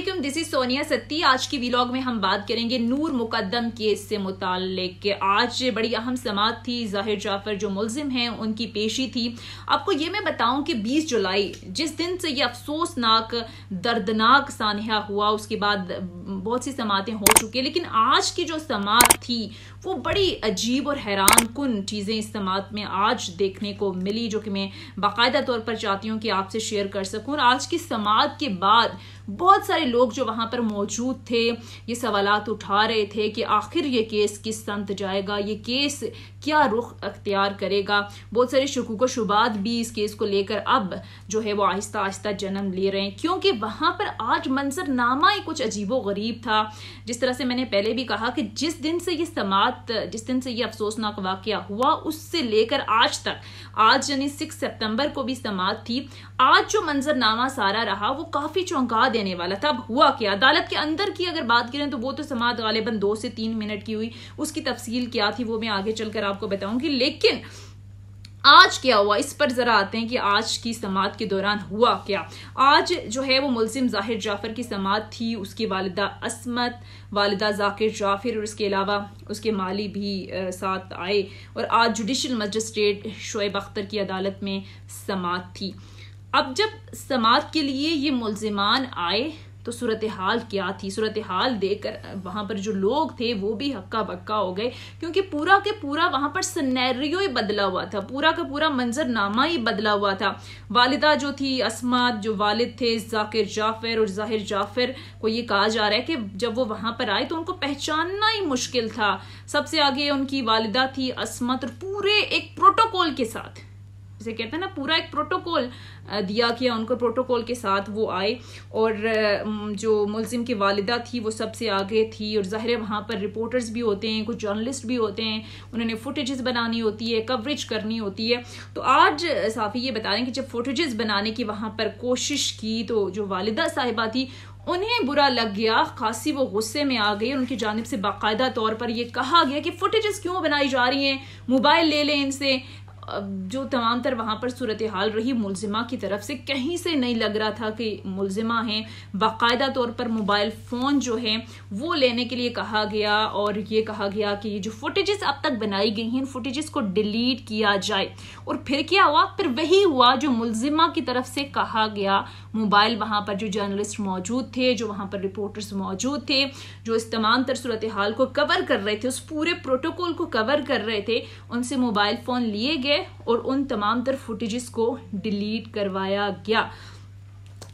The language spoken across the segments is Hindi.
असलम दिस इज सोनिया सत्ती आज की वीलॉग में हम बात करेंगे नूर मुकदम केस से मुतालिक आज बड़ी अहम समात थी जाहिर जाफर जो मुलजिम हैं उनकी पेशी थी आपको ये मैं बताऊं कि 20 जुलाई जिस दिन से ये अफसोसनाक दर्दनाक सानहा हुआ उसके बाद बहुत सी समातें हो चुकी हैं लेकिन आज की जो समात थी वो बड़ी अजीब और हैरान कन चीज़ें इस समात में आज देखने को मिली जो कि मैं बाकायदा तौर पर चाहती हूँ कि आपसे शेयर कर सकूँ और आज की समात के बाद बहुत सारे लोग जो वहां पर मौजूद थे ये सवाल उठा रहे थे कि आखिर ये केस किस संत जाएगा ये केस क्या रुख अख्तियार करेगा बहुत सारे शकूक शुबात भी इस केस को लेकर अब जो है वो आहिस्ता आहिस्ता जन्म ले रहे हैं क्योंकि वहां पर आज मंजरनामा ही कुछ अजीबो गरीब था जिस तरह से मैंने पहले भी कहा कि जिस दिन से ये समात जिस दिन से ये अफसोसनाक वाक़ हुआ उससे लेकर आज तक आज यानी सिक्स सेप्टेम्बर को भी समात थी आज जो मंजरनामा सारा रहा वो काफ़ी चौंका देने वाला था अब हुआ क्या अदालत के अंदर की अगर बात करें तो वो तो समाज गालिबन दो से तीन मिनट की हुई उसकी तफसील क्या थी वो मैं आगे चलकर आपको बताऊंगी लेकिन आज क्या हुआ इस पर ज़रा आते हैं कि आज की समात के दौरान हुआ क्या आज जो है वो मुलिम जाहिर जाफ़र की समात थी उसकी वालदा असमत वालदा जाकिर जाफिर और इसके अलावा उसके माली भी आ, साथ आए और आज जुडिशल मजिस्ट्रेट शोएब अख्तर की अदालत में समात थी अब जब समाज के लिए ये मुलजिमान आए तो सूरत हाल क्या थी सूरत हाल देकर वहाँ पर जो लोग थे वो भी हक्का बक्का हो गए क्योंकि पूरा के पूरा वहाँ पर सनेरियो ही बदला हुआ था पूरा का पूरा मंजरनामा ही बदला हुआ था वालिदा जो थी असमत जो वालिद थे जाकिर जाफिर और जाहिर जाफिर को ये कहा जा रहा है कि जब वो वहाँ पर आए तो उनको पहचानना ही मुश्किल था सबसे आगे उनकी वालिदा थी असमत और पूरे एक प्रोटोकॉल के साथ जिसे कहते हैं ना पूरा एक प्रोटोकॉल दिया गया उनको प्रोटोकॉल के साथ वो आए और जो मुलजिम की वालदा थी वो सबसे आगे थी और ज़ाहिर वहाँ पर रिपोर्टर्स भी होते हैं कुछ जर्नलिस्ट भी होते हैं उन्होंने फुटेजेस बनानी होती है कवरेज करनी होती है तो आज साफ़ी ये बता रहे हैं कि जब फुटेजेस बनाने की वहाँ पर कोशिश की तो जो वालदा साहिबा थी उन्हें बुरा लग गया खासी वो गुस्से में आ गई उनकी जानब से बाकायदा तौर पर यह कहा गया कि फुटेजेस क्यों बनाई जा रही हैं मोबाइल ले लें इनसे जो तमाम तर वहां पर सूरत हाल रही मुलजिमा की तरफ से कहीं से नहीं लग रहा था कि मुलजिमा है बाकायदा तौर पर मोबाइल फ़ोन जो है वो लेने के लिए कहा गया और ये कहा गया कि ये जो फुटेजेस अब तक बनाई गई हैं इन फुटेजेस को डिलीट किया जाए और फिर क्या हुआ फिर वही हुआ जो मुलजिमा की तरफ से कहा गया मोबाइल वहां पर जो जर्नलिस्ट मौजूद थे जो वहां पर रिपोर्टर्स मौजूद थे जो इस तमाम तर सूरत हाल को कवर कर रहे थे उस पूरे प्रोटोकॉल को कवर कर रहे थे उनसे मोबाइल फ़ोन लिए गए और उन तमाम तर फुटेजेस को डिलीट करवाया गया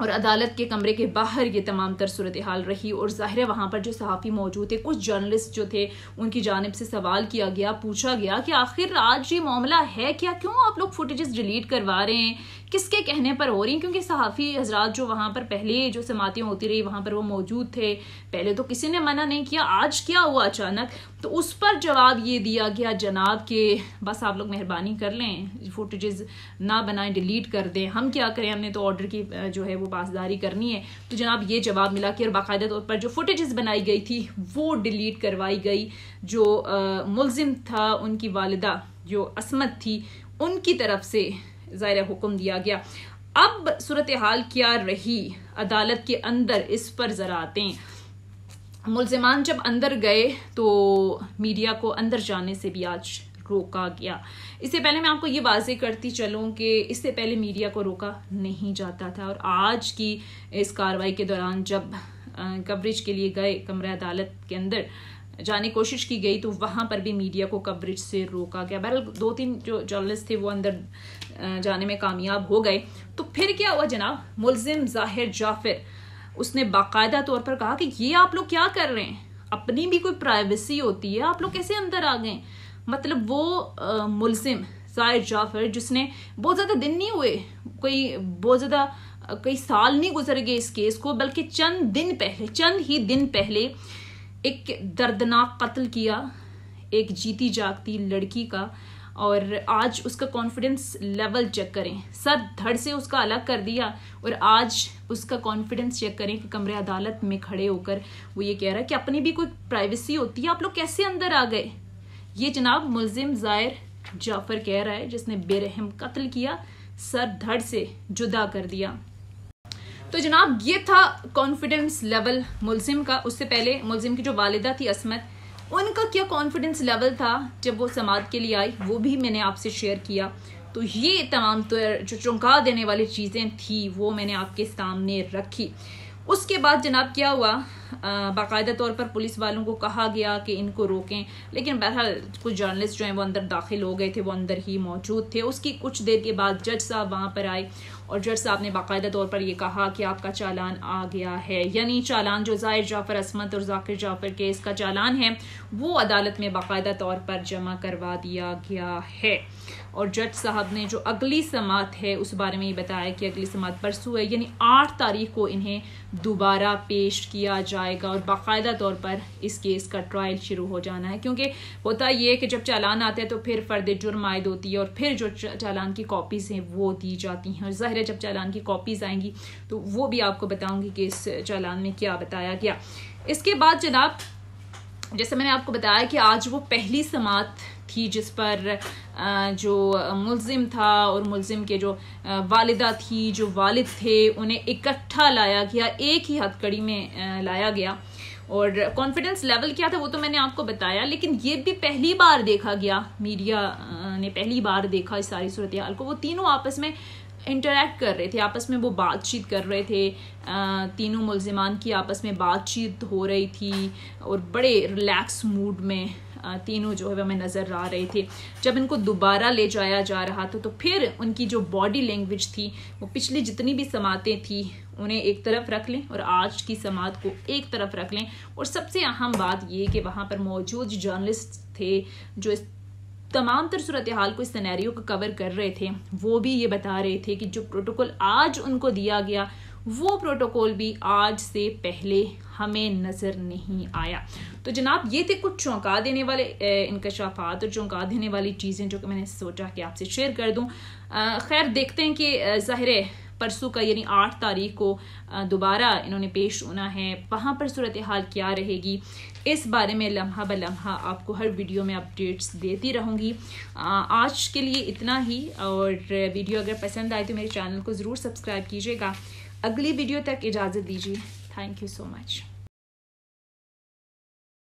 और अदालत के कमरे के बाहर ये तमाम तर सूरत हाल रही और ज़ाहिर है वहाँ पर जो सहाफ़ी मौजूद थे कुछ जर्नलिस्ट जो थे उनकी जानब से सवाल किया गया पूछा गया कि आखिर आज ये मामला है क्या क्यों आप लोग फुटेजेस डिलीट करवा रहे हैं किसके कहने पर हो रही हैं क्योंकि सहाफ़ी हजरात जो वहाँ पर पहले जो समातियाँ होती रही वहाँ पर वो मौजूद थे पहले तो किसी ने मना नहीं किया आज क्या हुआ अचानक तो उस पर जवाब ये दिया गया जनाब के बस आप लोग मेहरबानी कर लें फुटेजेस ना बनाएं डिलीट कर दें हम क्या करें हमने तो ऑर्डर की जो है वो पासदारी करनी है तो जनाब ये जवाब मिला कि और बाकायदा तौर पर जो फुटेज बनाई गई थी वो डिलीट करवाई गई जो मुलजिम था उनकी वालदा जो असमत थी उनकी तरफ से ज़ाहिर हुक्म दिया गया अब सूरत हाल क्या रही अदालत के अंदर इस पर ज़रा आते हैं मुलजमान जब अंदर गए तो मीडिया को अंदर जाने से भी आज रोका गया इससे पहले मैं आपको ये वाजे करती चलूं कि इससे पहले मीडिया को रोका नहीं जाता था और आज की इस कार्रवाई के दौरान जब कवरेज के लिए गए कमरा अदालत के अंदर जाने की कोशिश की गई तो वहाँ पर भी मीडिया को कवरेज से रोका गया बहरहाल दो तीन जो जर्नलिस्ट थे वो अंदर जाने में कामयाब हो गए तो फिर क्या हुआ जनाब मुलजिम जाहिर जाफिर उसने बाकायदा तौर पर कहा कि ये आप लोग क्या कर रहे हैं अपनी भी कोई प्राइवेसी होती है आप लोग कैसे अंदर आ गए मतलब वो मुलजिम जाहिर जाफर जिसने बहुत ज़्यादा दिन नहीं हुए कोई बहुत ज़्यादा कई साल नहीं गुजर गए इस केस को बल्कि चंद दिन पहले चंद ही दिन पहले एक दर्दनाक कत्ल किया एक जीती जागती लड़की का और आज उसका कॉन्फिडेंस लेवल चेक करें सर धड़ से उसका अलग कर दिया और आज उसका कॉन्फिडेंस चेक करें कि कमरे अदालत में खड़े होकर वो ये कह रहा है कि अपनी भी कोई प्राइवेसी होती है आप लोग कैसे अंदर आ गए ये जनाब मुलजिम जायर जाफर कह रहा है जिसने बेरहम कत्ल किया सर धड़ से जुदा कर दिया तो जनाब ये था कॉन्फिडेंस लेवल मुलजिम का उससे पहले मुलजिम की जो वालदा थी असमत उनका क्या कॉन्फिडेंस लेवल था जब वो समाज के लिए आई वो भी मैंने आपसे शेयर किया तो ये तमाम तो जो चौंका देने वाली चीज़ें थी वो मैंने आपके सामने रखी उसके बाद जनाब क्या हुआ बाकायदा तौर पर पुलिस वालों को कहा गया कि इनको रोकें लेकिन बहरहाल कुछ जर्नलिस्ट जो हैं वो अंदर दाखिल हो गए थे वो अंदर ही मौजूद थे उसकी कुछ देर के बाद जज साहब वहाँ पर आए और जज साहब ने बाकायदा तौर पर यह कहा कि आपका चालान आ गया है यानी चालान जो जाहिर जाफर असमत और जाकिर जाफर केस का चालान है वो अदालत में बाकायदा तौर पर जमा करवा दिया गया है और जज साहब ने जो अगली समात है उस बारे में ये बताया कि अगली समात परसों है यानी आठ तारीख को इन्हें दोबारा पेश किया जा जाएगा और बाकायदा तौर पर इस केस का ट्रायल शुरू हो जाना है क्योंकि होता यह कि जब चालान आते हैं तो फिर फर्द जुर्म आयद होती है और फिर जो चालान की कॉपीज़ हैं वो दी जाती हैं और ज़ाहिर है जब चालान की कॉपीज़ आएंगी तो वो भी आपको बताऊँगी कि इस चालान में क्या बताया गया इसके बाद जनाब जैसे मैंने आपको बताया कि आज वो पहली समात थी जिस पर जो मुलजिम था और मुलजिम के जो वालिदा थी जो वालिद थे उन्हें इकट्ठा लाया गया एक ही हथकड़ी में लाया गया और कॉन्फिडेंस लेवल क्या था वो तो मैंने आपको बताया लेकिन ये भी पहली बार देखा गया मीडिया ने पहली बार देखा इस सारी सूरत हाल को वो तीनों आपस में इंटरेक्ट कर रहे थे आपस में वो बातचीत कर रहे थे तीनों मुलजमान की आपस में बातचीत हो रही थी और बड़े रिलैक्स मूड में तीनों जो है हमें नज़र आ रहे थे जब इनको दोबारा ले जाया जा रहा था तो फिर उनकी जो बॉडी लैंग्वेज थी वो पिछली जितनी भी समातें थी उन्हें एक तरफ रख लें और आज की समात को एक तरफ रख लें और सबसे अहम बात ये कि वहाँ पर मौजूद जर्नलिस्ट थे जो इस तमाम तर सूरत हाल को इस सैनैरियो को कवर कर रहे थे वो भी ये बता रहे थे कि जो प्रोटोकॉल आज उनको दिया गया वो प्रोटोकॉल भी आज से पहले हमें नज़र नहीं आया तो जनाब ये थे कुछ चौंका देने वाले इनकशाफात और चौंका देने वाली चीज़ें जो कि मैंने सोचा कि आपसे शेयर कर दूं खैर देखते हैं कि ज़ाहिर परसों का यानी आठ तारीख को दोबारा इन्होंने पेश होना है वहां पर सूरत हाल क्या रहेगी इस बारे में लम्हा ब लम्हा आपको हर वीडियो में अपडेट्स देती रहूंगी आज के लिए इतना ही और वीडियो अगर पसंद आए तो मेरे चैनल को ज़रूर सब्सक्राइब कीजिएगा अगली वीडियो तक इजाज़त दीजिए थैंक यू सो मच